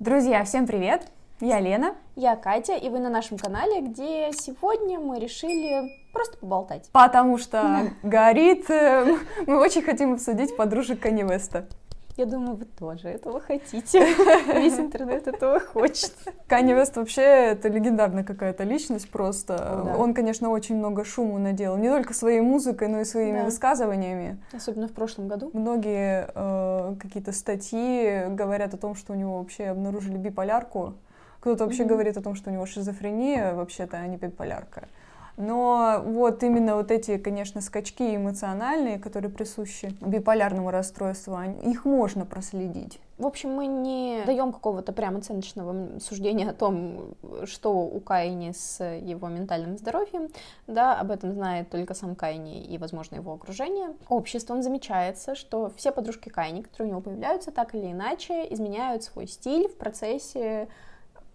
Друзья, всем привет! Я Лена. Я Катя, и вы на нашем канале, где сегодня мы решили просто поболтать. Потому что горит. Э, мы очень хотим обсудить подружек Канивеста. Я думаю, вы тоже этого хотите. Весь интернет этого хочет. Канни Вест вообще это легендарная какая-то личность просто. Да. Он, конечно, очень много шуму наделал. Не только своей музыкой, но и своими да. высказываниями. Особенно в прошлом году. Многие э, какие-то статьи говорят о том, что у него вообще обнаружили биполярку. Кто-то вообще mm-hmm. говорит о том, что у него шизофрения, вообще-то, а не биполярка. Но вот именно вот эти, конечно, скачки эмоциональные, которые присущи биполярному расстройству, их можно проследить. В общем, мы не даем какого-то прям оценочного суждения о том, что у Кайни с его ментальным здоровьем. Да, об этом знает только сам Кайни и, возможно, его окружение. Обществом замечается, что все подружки Кайни, которые у него появляются, так или иначе изменяют свой стиль в процессе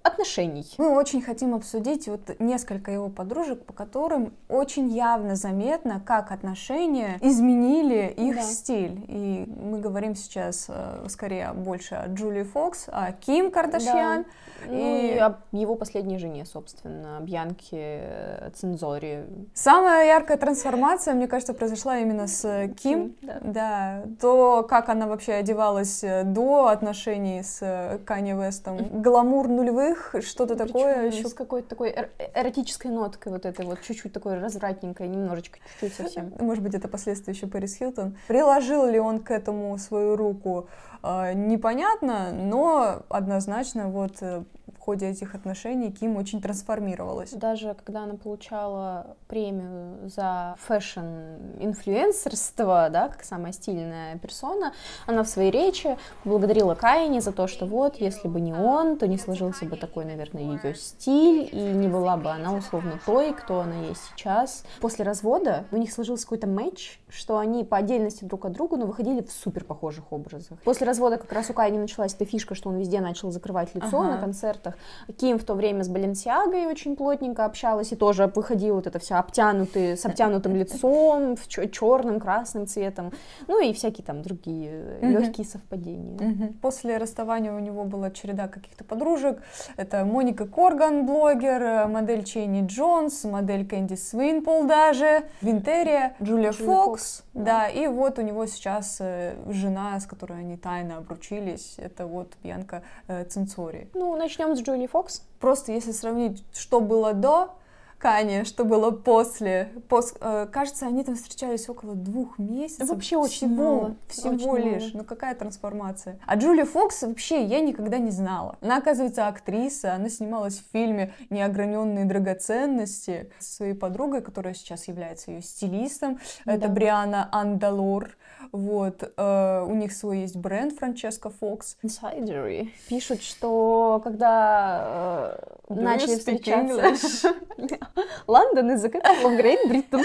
отношений. Мы очень хотим обсудить вот несколько его подружек, по которым очень явно заметно, как отношения изменили их да. стиль. И мы говорим сейчас э, скорее больше о Джулии Фокс, о Ким Кардашьян. Да. И... Ну, и о его последней жене, собственно, Бьянке э, Цензори. Самая яркая трансформация, мне кажется, произошла именно с э, Ким. Да. да. То, как она вообще одевалась до отношений с Канье Вестом. Гламур нулевых них что-то такое еще... С какой-то такой э, эротической ноткой вот этой вот, чуть-чуть такой развратненькой, немножечко, чуть-чуть совсем. Может быть, это последствия еще Пэрис Хилтон. Приложил ли он к этому свою руку? А, непонятно, но однозначно вот э, в ходе этих отношений Ким очень трансформировалась. Даже когда она получала премию за фэшн-инфлюенсерство, да, как самая стильная персона, она в своей речи благодарила Кайни за то, что вот, если бы не он, то не сложился бы такой, наверное, ее стиль, и не была бы она условно той, кто она есть сейчас. После развода у них сложился какой-то матч, что они по отдельности друг от друга, но выходили в супер похожих образах. После развода как раз у кая не началась эта фишка, что он везде начал закрывать лицо ага. на концертах. Ким в то время с Баленсиагой очень плотненько общалась, и тоже выходила вот это все обтянутые, с обтянутым лицом, в черным, красным цветом. Ну и всякие там другие угу. Э, легкие совпадения. Угу. После расставания у него была череда каких-то подружек. Это Моника Корган, блогер, э, модель Чейни Джонс, модель Кэнди Свинпол даже, Винтерия, Джулия, Джулия Фокс. Фокс да. да, и вот у него сейчас э, жена, с которой они тайно случайно обручились. Это вот Бьянка э, Цинцори. Ну, начнем с Джуни Фокс. Просто если сравнить, что было до, Кани, что было после. Пос, э, кажется, они там встречались около двух месяцев. Вообще очень всего, мало. Всего очень лишь. Мало. Ну какая трансформация. А Джулия Фокс вообще я никогда не знала. Она, оказывается, актриса. Она снималась в фильме «Неограненные драгоценности» со своей подругой, которая сейчас является ее стилистом. Да. Это Бриана Андалор. Вот. Э, у них свой есть бренд Франческо Фокс. Insidery. Пишут, что когда э, начали встречаться... Лондон из-за которого Great Britain.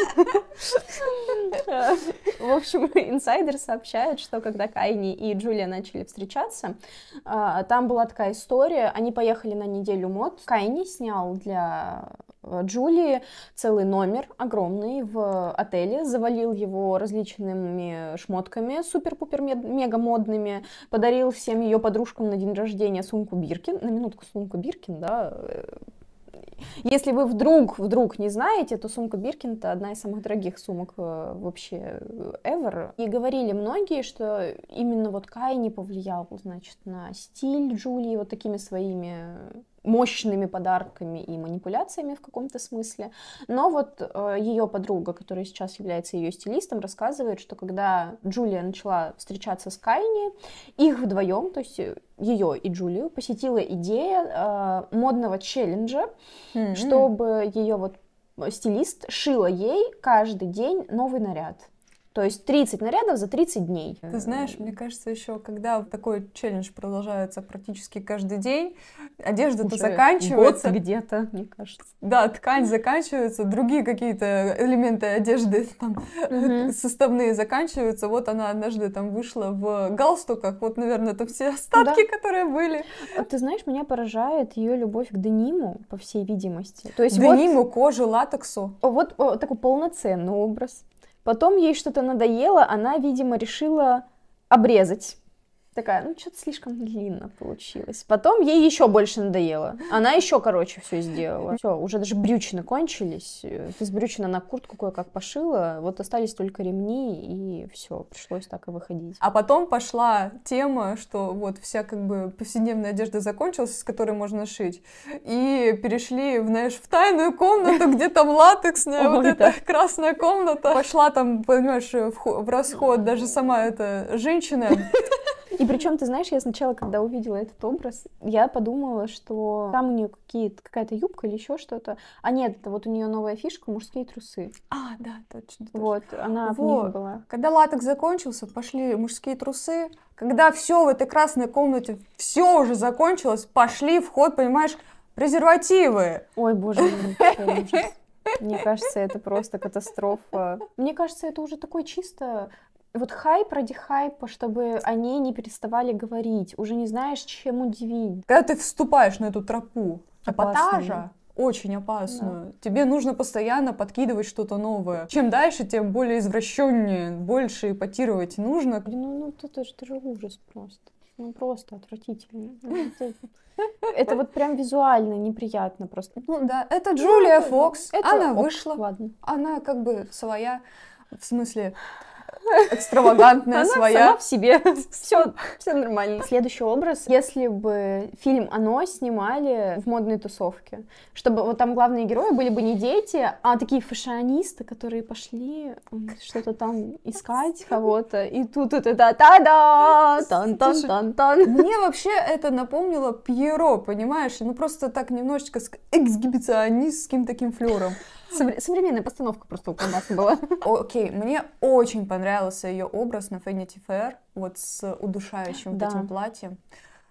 В общем, инсайдер сообщает, что когда Кайни и Джулия начали встречаться, а, там была такая история, они поехали на неделю мод. Кайни снял для э, Джулии целый номер огромный в отеле, завалил его различными шмотками супер-пупер-мега модными, подарил всем ее подружкам на день рождения сумку Биркин, на минутку сумку Биркин, да, э, если вы вдруг, вдруг не знаете, то сумка Биркин это одна из самых дорогих сумок э, вообще э, ever. И говорили многие, что именно вот Кай не повлиял, значит, на стиль Джулии вот такими своими мощными подарками и манипуляциями в каком-то смысле. Но вот э, ее подруга, которая сейчас является ее стилистом, рассказывает, что когда Джулия начала встречаться с Кайни, их вдвоем, то есть э, ее и Джулию, посетила идея э, модного челленджа, mm-hmm. чтобы ее вот э, стилист шила ей каждый день новый наряд. То есть 30 нарядов за 30 дней. Ты знаешь, мне кажется, еще когда такой челлендж продолжается практически каждый день, одежда-то заканчивается. где-то, мне кажется. Да, ткань заканчивается, другие какие-то элементы одежды там составные заканчиваются. Вот она однажды там вышла в галстуках, вот, наверное, это все остатки, которые были. А ты знаешь, меня поражает ее любовь к дениму, по всей видимости. То есть дениму, кожу, латексу. вот такой полноценный образ. Потом ей что-то надоело, она, видимо, решила обрезать такая, ну что-то слишком длинно получилось. Потом ей еще больше надоело. Она еще, короче, все сделала. Все, уже даже брючины кончились. Из брючина на куртку кое-как пошила. Вот остались только ремни, и все, пришлось так и выходить. А потом пошла тема, что вот вся как бы повседневная одежда закончилась, с которой можно шить. И перешли, в знаешь, в тайную комнату, где там латексная вот эта красная комната. Пошла там, понимаешь, в расход даже сама эта женщина. И причем, ты знаешь, я сначала, когда увидела этот образ, я подумала, что там у нее какие-то какая-то юбка или еще что-то. А нет, это вот у нее новая фишка мужские трусы. А, да, точно. точно. Вот, она вот. них была. Когда латекс закончился, пошли мужские трусы. Когда все в этой красной комнате, все уже закончилось, пошли в ход, понимаешь, презервативы. Ой, боже мой, ну мне кажется, это просто катастрофа. Мне кажется, это уже такой чисто вот хайп ради хайпа, чтобы они не переставали говорить. Уже не знаешь, чем удивить. Когда ты вступаешь на эту тропу эпатажа, очень опасную. Да. Тебе нужно постоянно подкидывать что-то новое. Чем дальше, тем более извращеннее, больше эпатировать нужно. ну, ну это, же, это же ужас просто. Ну просто отвратительно. Ну, это вот прям визуально неприятно просто. Ну да, это ну, Джулия Фокс. Она вышла. Она как бы своя. В смысле, экстравагантная Она своя. Сама в себе. Все, все нормально. Следующий образ. Если бы фильм «Оно» снимали в модной тусовке, чтобы вот там главные герои были бы не дети, а такие фашионисты, которые пошли что-то там искать кого-то. И тут это та та да тан тан тан тан Мне вообще это напомнило Пьеро, понимаешь? Ну просто так немножечко с эксгибиционистским таким флером. Современная постановка просто у колбасы была. Окей, мне очень понравился ее образ на Феннити Фэр, вот с удушающим да. вот этим платьем.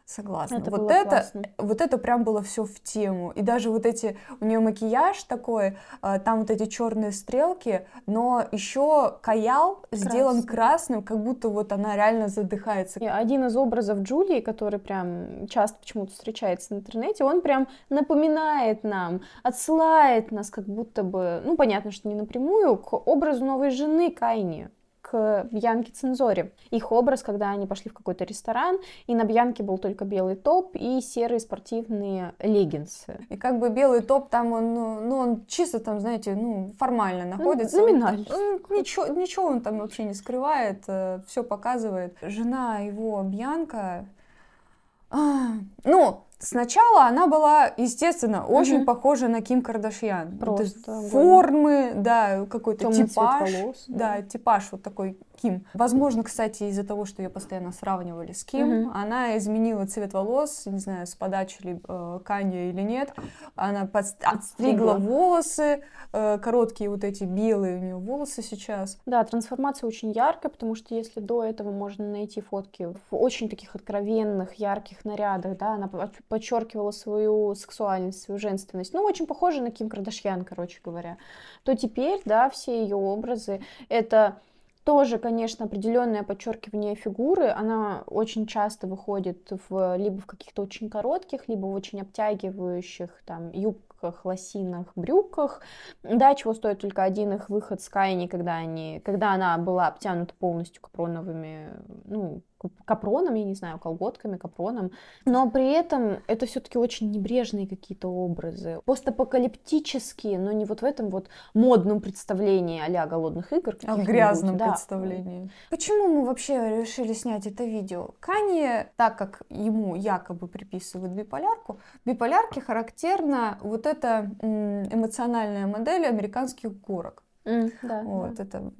Согласна. Это вот это, вот это прям было все в тему. И даже вот эти, у нее макияж такой, э, там вот эти черные стрелки, но еще каял Красный. сделан красным, как будто вот она реально задыхается. И один из образов Джулии, который прям часто почему-то встречается на интернете, он прям напоминает нам, отсылает нас как будто бы, ну понятно, что не напрямую, к образу новой жены Кайни к Бьянке Цензоре. Их образ, когда они пошли в какой-то ресторан, и на Бьянке был только белый топ и серые спортивные леггинсы. И как бы белый топ там, он, ну, ну он чисто там, знаете, ну, формально ну, находится. Ну, Ничего, ничего он там вообще не скрывает, э, все показывает. Жена его, Бьянка, а, ну, Сначала она была, естественно, угу. очень похожа на Ким Кардашьян. Просто формы, да, какой-то типаж, волос, да. да, типаж вот такой Ким. Возможно, кстати, из-за того, что ее постоянно сравнивали с Ким, угу. она изменила цвет волос, не знаю, с подачи ли э, Канье или нет. Она подст- отстригла волосы, э, короткие вот эти белые у нее волосы сейчас. Да, трансформация очень яркая, потому что если до этого можно найти фотки в очень таких откровенных ярких нарядах, да, она подчеркивала свою сексуальность, свою женственность, ну, очень похоже на Ким Кардашьян, короче говоря, то теперь, да, все ее образы — это тоже, конечно, определенное подчеркивание фигуры. Она очень часто выходит в, либо в каких-то очень коротких, либо в очень обтягивающих там юбках, лосинах, брюках. Да, чего стоит только один их выход с Кайни, когда, они, когда она была обтянута полностью капроновыми, ну, капроном, я не знаю, колготками, капроном. Но при этом это все-таки очень небрежные какие-то образы. Постапокалиптические, но не вот в этом вот модном представлении а-ля голодных игр. А в грязном да. представлении. Почему мы вообще решили снять это видео? Канье, так как ему якобы приписывают биполярку, биполярке характерна вот эта эмоциональная модель американских горок. Mm, да, вот да. это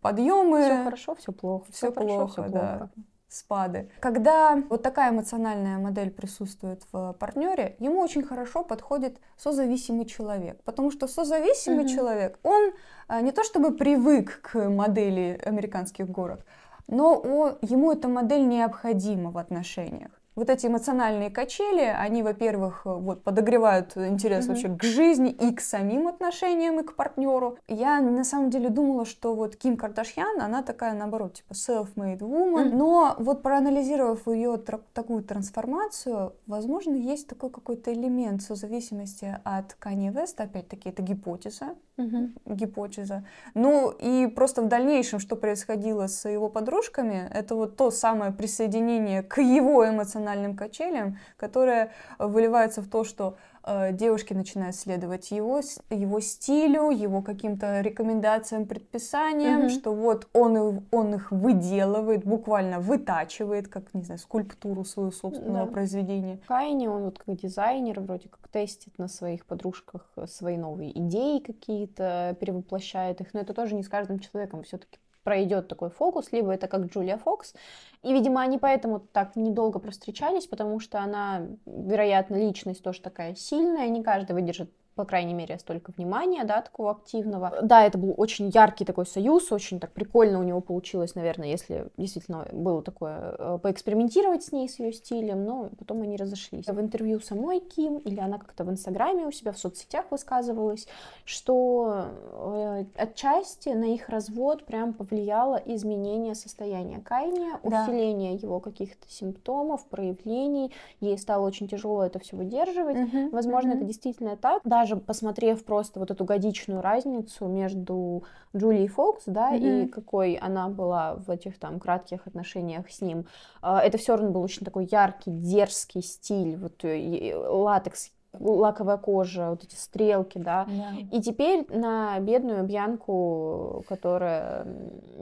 подъемы. Все хорошо, все плохо. Все, все хорошо, плохо, все плохо. да спады. Когда вот такая эмоциональная модель присутствует в партнере, ему очень хорошо подходит созависимый человек, потому что созависимый mm-hmm. человек, он а, не то чтобы привык к модели американских горок, но он, ему эта модель необходима в отношениях вот эти эмоциональные качели, они, во-первых, э, вот, подогревают интерес mm-hmm. вообще к жизни и к самим отношениям, и к партнеру. Я на самом деле думала, что вот Ким Кардашьян, она такая, наоборот, типа self-made woman. Mm-hmm. Но вот проанализировав ее тр- такую трансформацию, возможно, есть такой какой-то элемент созависимости от Kanye West, опять-таки, это гипотеза, угу. гипотеза. Ну и просто в дальнейшем, что происходило с его подружками, это вот то самое присоединение к его эмоциональным качелям, которое выливается в то, что Э, девушки начинают следовать его, его стилю, его каким-то рекомендациям, предписаниям, угу. что вот он, он их выделывает, буквально вытачивает, как, не знаю, скульптуру своего собственного да. произведения. Кайни, он вот как дизайнер вроде как тестит на своих подружках свои новые идеи какие-то, перевоплощает их, но это тоже не с каждым человеком все-таки пройдет такой фокус, либо это как Джулия Фокс. И, видимо, они поэтому так недолго простречались, потому что она, вероятно, личность тоже такая сильная, не каждый выдержит по крайней мере, столько внимания, да, такого активного. Да, это был очень яркий такой союз, очень так прикольно у него получилось, наверное, если действительно было такое, э, поэкспериментировать с ней, с ее стилем, но потом они разошлись. В интервью самой Ким, или она как-то в Инстаграме у себя в соцсетях высказывалась, что э, отчасти на их развод прям повлияло изменение состояния Кайни, да. усиление его каких-то симптомов, проявлений, ей стало очень тяжело это все выдерживать, угу, возможно, угу. это действительно так, да, даже посмотрев просто вот эту годичную разницу между Джулией Фокс, да, mm-hmm. и какой она была в этих там кратких отношениях с ним, э, это все равно был очень такой яркий, дерзкий стиль, вот э, латекс лаковая кожа, вот эти стрелки, да. Yeah. И теперь на бедную Бьянку, которая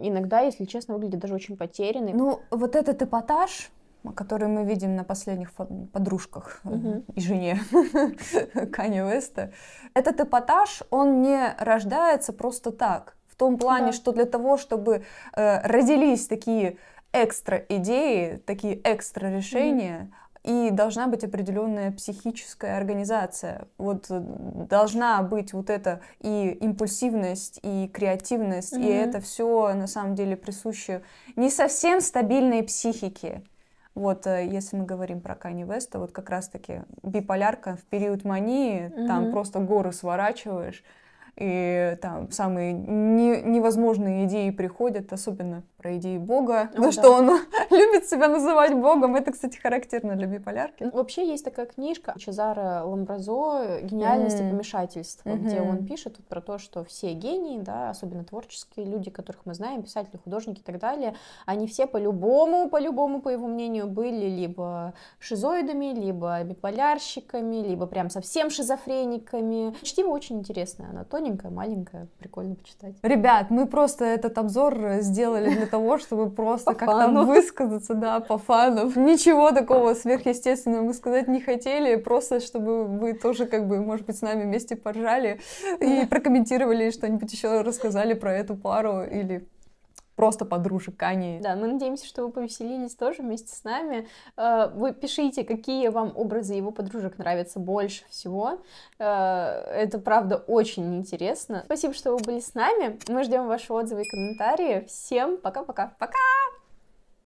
иногда, если честно, выглядит даже очень потерянной. Ну, вот этот эпатаж, которые мы видим на последних подружках угу. и жене Кани Веста. Этот эпатаж, он не рождается просто так. В том плане, да. что для того, чтобы э, родились такие экстра идеи, такие экстра решения, угу. и должна быть определенная психическая организация. Вот э, должна быть вот эта и импульсивность, и креативность, угу. и это все на самом деле присуще не совсем стабильной психике. Вот э, если мы говорим про Кани Веста, вот как раз-таки биполярка в период мании, mm там просто горы сворачиваешь, и там самые не, невозможные идеи приходят, особенно про идеи Бога, О, то, да. что он любит себя называть Богом. Это, кстати, характерно для биполярки. Ну, вообще есть такая книжка Чезаро Ламбразо «Гениальность и помешательство», mm-hmm. где он пишет вот про то, что все гении, да, особенно творческие люди, которых мы знаем, писатели, художники и так далее, они все по-любому, по-любому, по его мнению, были либо шизоидами, либо биполярщиками, либо прям совсем шизофрениками. Чтиво очень интересное, она тоненькая, маленькая, прикольно почитать. Ребят, мы просто этот обзор сделали для того, чтобы просто как-то высказаться, да, по фану. Ничего такого сверхъестественного мы сказать не хотели, просто чтобы вы тоже, как бы, может быть, с нами вместе поржали и прокомментировали что-нибудь еще рассказали про эту пару или просто подружек Ани. Да, мы надеемся, что вы повеселились тоже вместе с нами. Э, вы пишите, какие вам образы его подружек нравятся больше всего. Э, это, правда, очень интересно. Спасибо, что вы были с нами. Мы ждем ваши отзывы и комментарии. Всем пока-пока. Пока! -пока. пока!